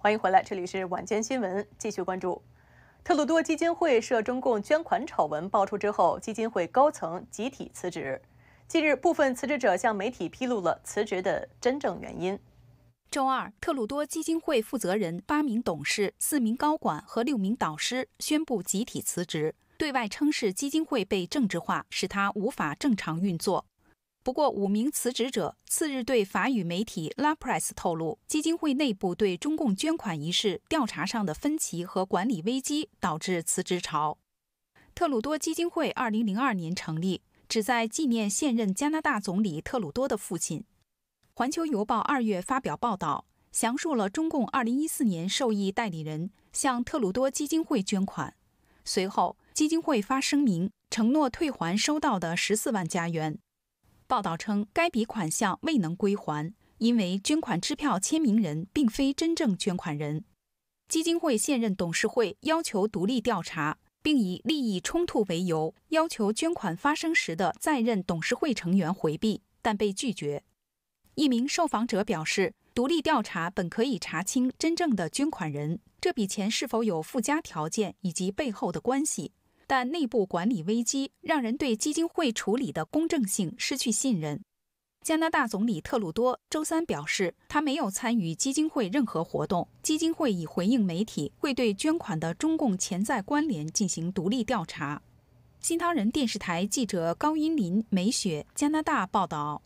欢迎回来，这里是晚间新闻。继续关注，特鲁多基金会涉中共捐款丑闻爆出之后，基金会高层集体辞职。近日，部分辞职者向媒体披露了辞职的真正原因。周二，特鲁多基金会负责人、八名董事、四名高管和六名导师宣布集体辞职，对外称是基金会被政治化，使他无法正常运作。不过，五名辞职者次日对法语媒体 La Presse 透露，基金会内部对中共捐款一事调查上的分歧和管理危机导致辞职潮。特鲁多基金会2002年成立，旨在纪念现任加拿大总理特鲁多的父亲。环球邮报二月发表报道，详述了中共2014年受益代理人向特鲁多基金会捐款，随后基金会发声明承诺退还收到的十四万加元。报道称，该笔款项未能归还，因为捐款支票签名人并非真正捐款人。基金会现任董事会要求独立调查，并以利益冲突为由要求捐款发生时的在任董事会成员回避，但被拒绝。一名受访者表示，独立调查本可以查清真正的捐款人，这笔钱是否有附加条件以及背后的关系。但内部管理危机让人对基金会处理的公正性失去信任。加拿大总理特鲁多周三表示，他没有参与基金会任何活动。基金会已回应媒体，会对捐款的中共潜在关联进行独立调查。新唐人电视台记者高英林、梅雪，加拿大报道。